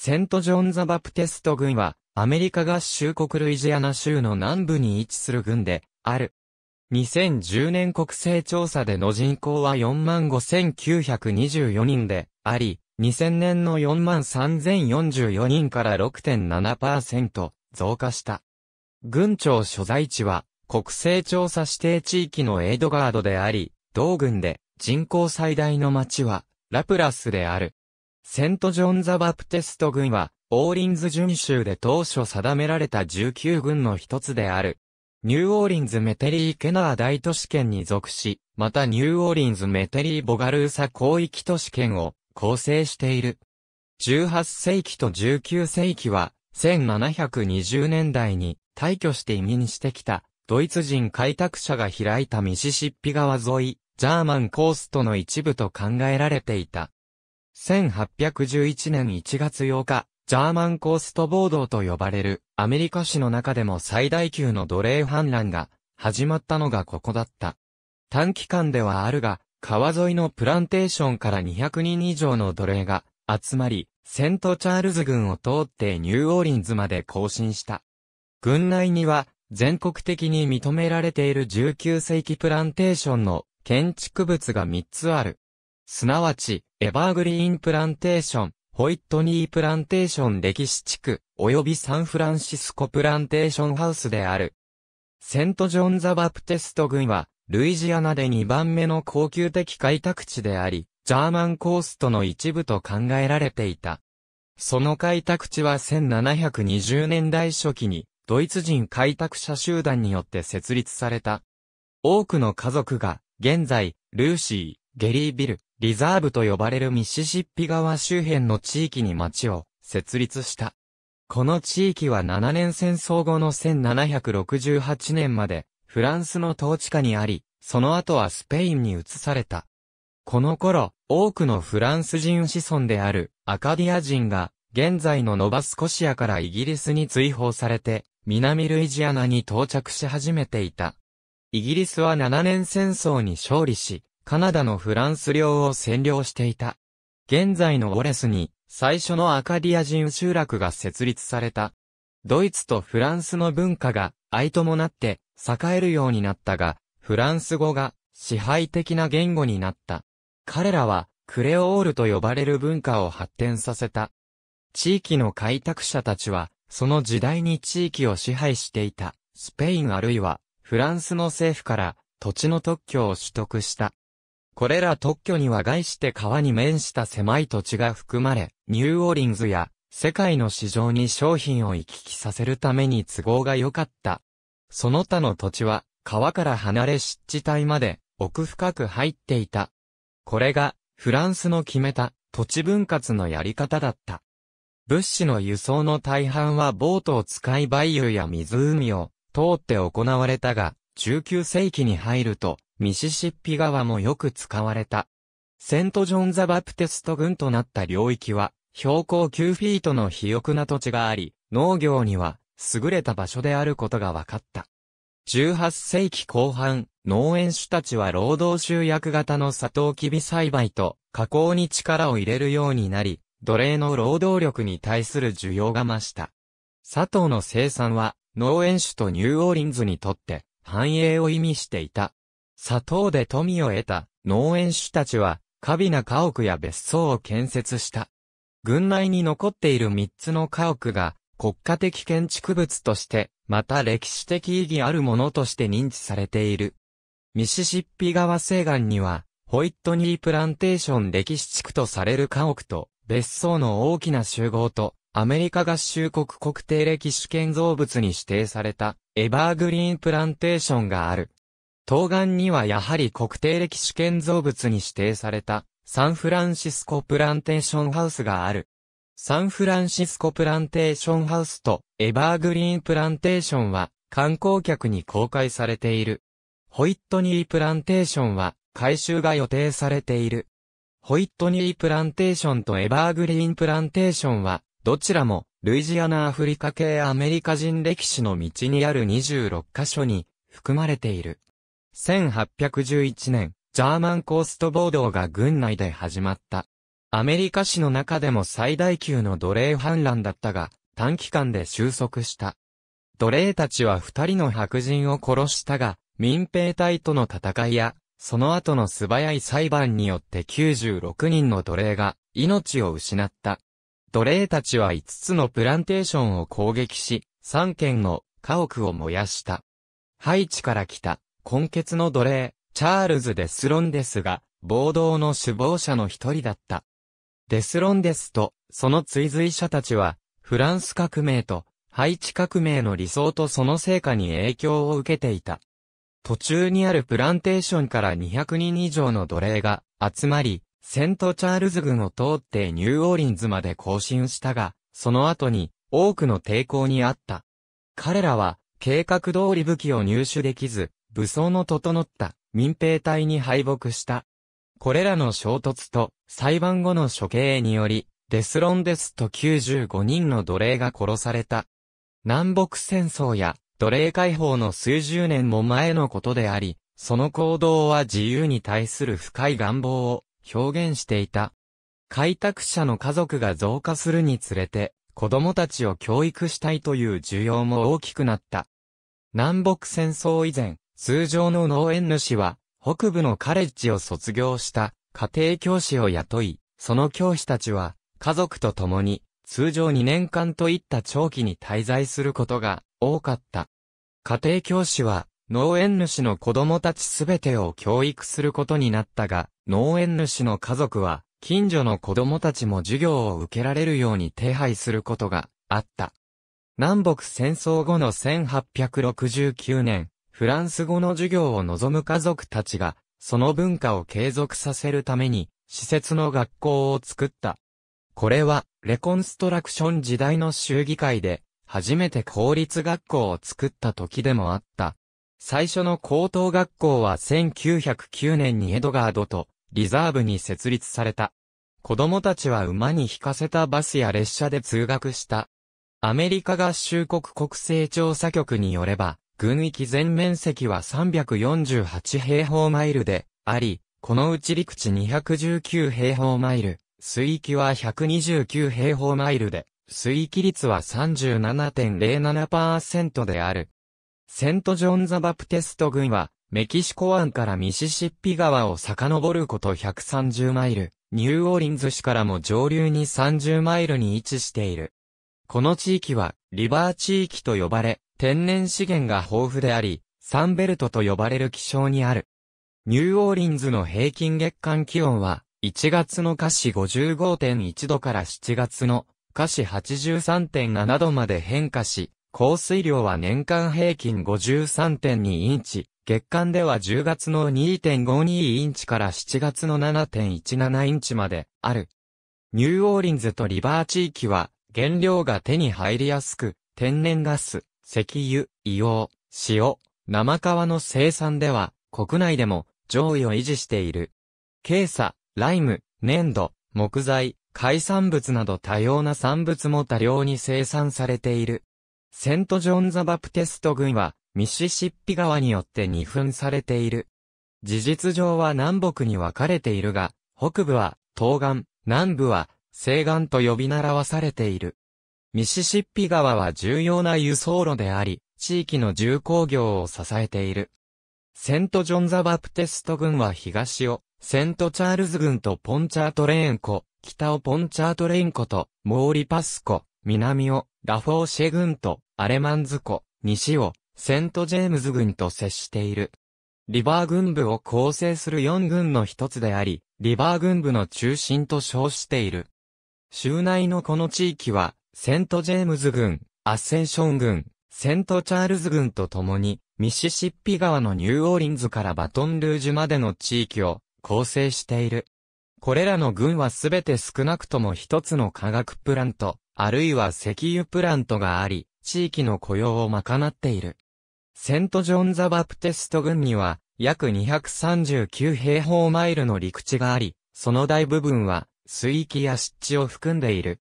セントジョン・ザ・バプテスト軍は、アメリカ合衆国ルイジアナ州の南部に位置する軍で、ある。2010年国勢調査での人口は45,924人で、あり、2000年の43,044人から6.7%増加した。軍庁所在地は国勢調査指定地域のエイドガードであり、同軍で人口最大の町はラプラスである。セントジョン・ザ・バプテスト軍は、オーリンズ準州で当初定められた19軍の一つである。ニューオーリンズ・メテリー・ケナー大都市圏に属し、またニューオーリンズ・メテリー・ボガルーサ広域都市圏を構成している。18世紀と19世紀は、1720年代に退去して移民してきた、ドイツ人開拓者が開いたミシシッピ川沿い、ジャーマンコーストの一部と考えられていた。1811年1月8日、ジャーマンコースト暴動と呼ばれるアメリカ史の中でも最大級の奴隷反乱が始まったのがここだった。短期間ではあるが、川沿いのプランテーションから200人以上の奴隷が集まり、セントチャールズ郡を通ってニューオーリンズまで行進した。郡内には全国的に認められている19世紀プランテーションの建築物が3つある。すなわち、エバーグリーンプランテーション、ホイットニープランテーション歴史地区、及びサンフランシスコプランテーションハウスである。セントジョン・ザ・バプテスト郡は、ルイジアナで2番目の高級的開拓地であり、ジャーマンコーストの一部と考えられていた。その開拓地は1720年代初期に、ドイツ人開拓者集団によって設立された。多くの家族が、現在、ルーシー、ゲリービル、リザーブと呼ばれるミシシッピ川周辺の地域に町を設立した。この地域は7年戦争後の1768年までフランスの統治下にあり、その後はスペインに移された。この頃、多くのフランス人子孫であるアカディア人が、現在のノバスコシアからイギリスに追放されて、南ルイジアナに到着し始めていた。イギリスは7年戦争に勝利し、カナダのフランス領を占領していた。現在のオレスに、最初のアカディア人集落が設立された。ドイツとフランスの文化が相伴って栄えるようになったが、フランス語が支配的な言語になった。彼らはクレオールと呼ばれる文化を発展させた。地域の開拓者たちは、その時代に地域を支配していた、スペインあるいはフランスの政府から土地の特許を取得した。これら特許には概して川に面した狭い土地が含まれ、ニューオーリンズや世界の市場に商品を行き来させるために都合が良かった。その他の土地は川から離れ湿地帯まで奥深く入っていた。これがフランスの決めた土地分割のやり方だった。物資の輸送の大半はボートを使いバイユや湖を通って行われたが、19世紀に入るとミシシッピ川もよく使われた。セントジョン・ザ・バプテスト群となった領域は、標高9フィートの肥沃な土地があり、農業には優れた場所であることが分かった。18世紀後半、農園主たちは労働集約型のサトウキビ栽培と加工に力を入れるようになり、奴隷の労働力に対する需要が増した。砂糖の生産は農園主とニューオーリンズにとって繁栄を意味していた。砂糖で富を得た農園主たちは、過美な家屋や別荘を建設した。軍内に残っている三つの家屋が、国家的建築物として、また歴史的意義あるものとして認知されている。ミシシッピ川西岸には、ホイットニープランテーション歴史地区とされる家屋と、別荘の大きな集合と、アメリカ合衆国国定歴史建造物に指定された、エバーグリーンプランテーションがある。東岸にはやはり国定歴史建造物に指定された、サンフランシスコプランテーションハウスがある。サンフランシスコプランテーションハウスとエバーグリーンプランテーションは観光客に公開されている。ホイットニープランテーションは改修が予定されている。ホイットニープランテーションとエバーグリーンプランテーションはどちらもルイジアナアフリカ系アメリカ人歴史の道にある26カ所に含まれている。1811年、ジャーマンコースト暴動が軍内で始まった。アメリカ史の中でも最大級の奴隷反乱だったが、短期間で収束した。奴隷たちは二人の白人を殺したが、民兵隊との戦いや、その後の素早い裁判によって96人の奴隷が命を失った。奴隷たちは5つのプランテーションを攻撃し、3軒の家屋を燃やした。ハイチから来た根血の奴隷、チャールズ・デスロンデスが、暴動の首謀者の一人だった。デスロンデスと、その追随者たちは、フランス革命と、ハイチ革命の理想とその成果に影響を受けていた。途中にあるプランテーションから200人以上の奴隷が集まり、セントチャールズ軍を通ってニューオーリンズまで行進したが、その後に多くの抵抗にあった。彼らは計画通り武器を入手できず、武装の整った民兵隊に敗北した。これらの衝突と裁判後の処刑により、デスロンデスと95人の奴隷が殺された。南北戦争や奴隷解放の数十年も前のことであり、その行動は自由に対する深い願望を表現していた。開拓者の家族が増加するにつれて、子供たちを教育したいという需要も大きくなった。南北戦争以前、通常の農園主は、北部のカレッジを卒業した家庭教師を雇い、その教師たちは、家族と共に、通常2年間といった長期に滞在することが多かった。家庭教師は、農園主の子供たちすべてを教育することになったが、農園主の家族は、近所の子供たちも授業を受けられるように手配することがあった。南北戦争後の1869年、フランス語の授業を望む家族たちが、その文化を継続させるために、施設の学校を作った。これは、レコンストラクション時代の衆議会で、初めて公立学校を作った時でもあった。最初の高等学校は1909年にエドガードと、リザーブに設立された。子供たちは馬に引かせたバスや列車で通学した。アメリカ合衆国国勢調査局によれば、軍域全面積は348平方マイルであり、このうち陸地219平方マイル、水域は129平方マイルで、水域率は37.07%である。セントジョン・ザ・バプテスト軍は、メキシコ湾からミシシッピ川を遡ること130マイル、ニューオーリンズ市からも上流に30マイルに位置している。この地域は、リバー地域と呼ばれ、天然資源が豊富であり、サンベルトと呼ばれる気象にある。ニューオーリンズの平均月間気温は、1月の華氏55.1度から7月の華氏83.7度まで変化し、降水量は年間平均53.2インチ、月間では10月の2.52インチから7月の7.17インチまである。ニューオーリンズとリバー地域は、原料が手に入りやすく、天然ガス、石油、硫黄、塩、生皮の生産では、国内でも上位を維持している。ケイサ、ライム、粘土、木材、海産物など多様な産物も多量に生産されている。セントジョンザ・バプテスト郡は、ミシシッピ川によって二分されている。事実上は南北に分かれているが、北部は東岸、南部は西岸と呼び習わされている。ミシシッピ川は重要な輸送路であり、地域の重工業を支えている。セントジョンザ・バプテスト軍は東を、セントチャールズ軍とポンチャートレーン湖、北をポンチャートレーン湖と、モーリパス湖、南を、ラフォーシェ軍と、アレマンズ湖、西を、セントジェームズ軍と接している。リバー軍部を構成する4軍の一つであり、リバー軍部の中心と称している。州内のこの地域は、セントジェームズ軍、アッセンション軍、セントチャールズ軍と共に、ミシシッピ川のニューオーリンズからバトンルージュまでの地域を構成している。これらの軍はすべて少なくとも一つの化学プラント、あるいは石油プラントがあり、地域の雇用を賄っている。セントジョン・ザ・バプテスト軍には、約239平方マイルの陸地があり、その大部分は、水域や湿地を含んでいる。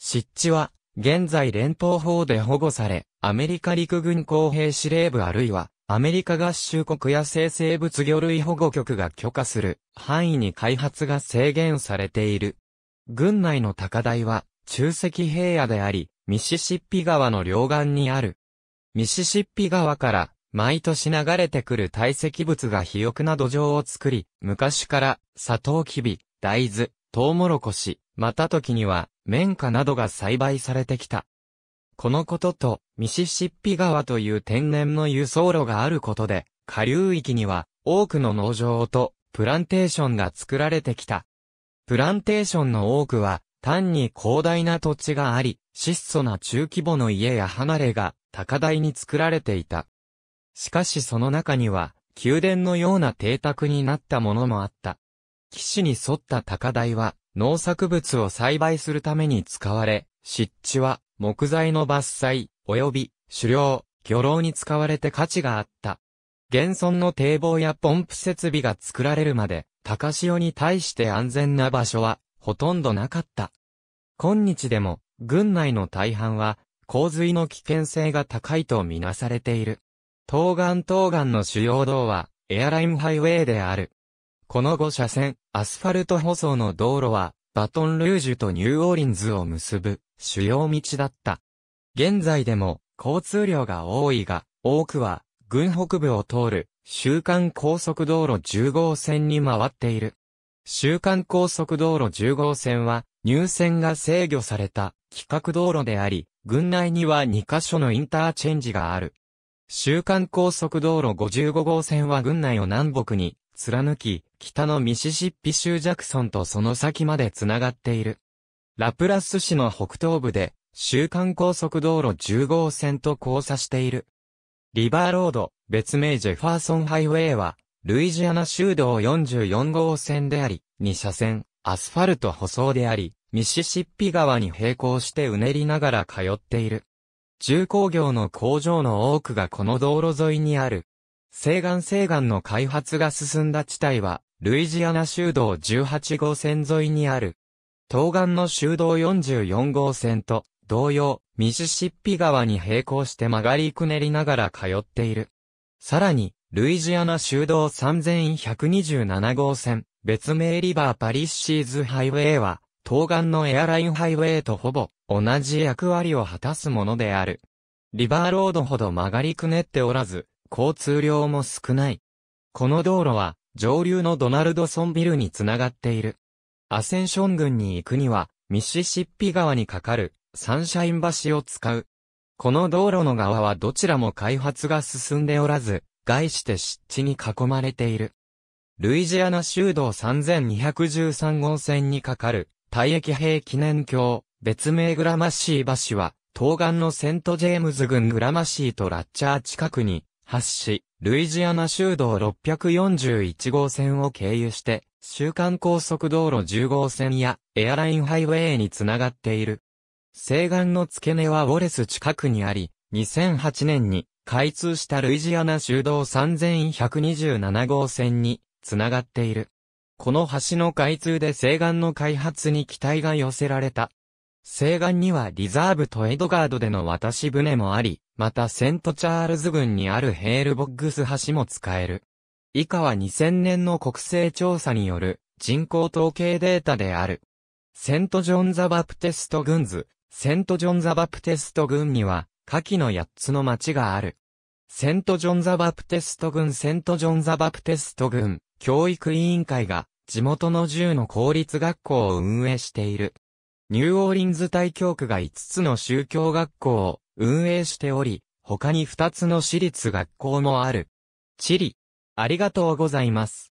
湿地は、現在連邦法で保護され、アメリカ陸軍公兵司令部あるいは、アメリカ合衆国や生成物魚類保護局が許可する範囲に開発が制限されている。軍内の高台は中石平野であり、ミシシッピ川の両岸にある。ミシシッピ川から毎年流れてくる堆積物が肥沃な土壌を作り、昔からサトウキビ、大豆、トウモロコシ、また時には綿花などが栽培されてきた。このことと、ミシシッピ川という天然の輸送路があることで、下流域には多くの農場とプランテーションが作られてきた。プランテーションの多くは、単に広大な土地があり、質素な中規模の家や離れが高台に作られていた。しかしその中には、宮殿のような邸宅になったものもあった。騎士に沿った高台は、農作物を栽培するために使われ、湿地は木材の伐採、及び狩猟、漁労に使われて価値があった。現存の堤防やポンプ設備が作られるまで、高潮に対して安全な場所はほとんどなかった。今日でも、軍内の大半は、洪水の危険性が高いとみなされている。東岸東岸の主要道は、エアラインハイウェイである。この5車線、アスファルト舗装の道路は、バトンルージュとニューオーリンズを結ぶ主要道だった。現在でも交通量が多いが、多くは軍北部を通る週間高速道路10号線に回っている。週間高速道路10号線は入線が制御された規格道路であり、軍内には2カ所のインターチェンジがある。週間高速道路55号線は軍内を南北に貫き、北のミシシッピ州ジャクソンとその先まで繋がっている。ラプラス市の北東部で、週間高速道路10号線と交差している。リバーロード、別名ジェファーソンハイウェイは、ルイジアナ州道44号線であり、2車線、アスファルト舗装であり、ミシシッピ川に並行してうねりながら通っている。重工業の工場の多くがこの道路沿いにある。西岸西岸の開発が進んだ地帯は、ルイジアナ州道18号線沿いにある、東岸の州道44号線と同様、ミシシッピ川に並行して曲がりくねりながら通っている。さらに、ルイジアナ州道3127号線、別名リバーパリッシーズハイウェイは、東岸のエアラインハイウェイとほぼ同じ役割を果たすものである。リバーロードほど曲がりくねっておらず、交通量も少ない。この道路は、上流のドナルドソンビルにつながっている。アセンション郡に行くには、ミシシッピ川に架かるサンシャイン橋を使う。この道路の側はどちらも開発が進んでおらず、外して湿地に囲まれている。ルイジアナ州道3213号線に架かる、退役兵記念橋、別名グラマシー橋は、東岸のセントジェームズ郡グラマシーとラッチャー近くに、発し、ルイジアナ州道641号線を経由して、週間高速道路10号線やエアラインハイウェイにつながっている。西岸の付け根はウォレス近くにあり、2008年に開通したルイジアナ州道3127号線につながっている。この橋の開通で西岸の開発に期待が寄せられた。西岸にはリザーブとエドガードでの渡し船もあり、またセントチャールズ郡にあるヘールボックス橋も使える。以下は2000年の国勢調査による人口統計データである。セントジョンザ・バプテスト郡図、セントジョンザ・バプテスト郡には、下記の8つの町がある。セントジョンザ・バプテスト郡セントジョンザ・バプテスト郡教育委員会が地元の10の公立学校を運営している。ニューオーリンズ大教区が5つの宗教学校を運営しており、他に2つの私立学校もある。チリ、ありがとうございます。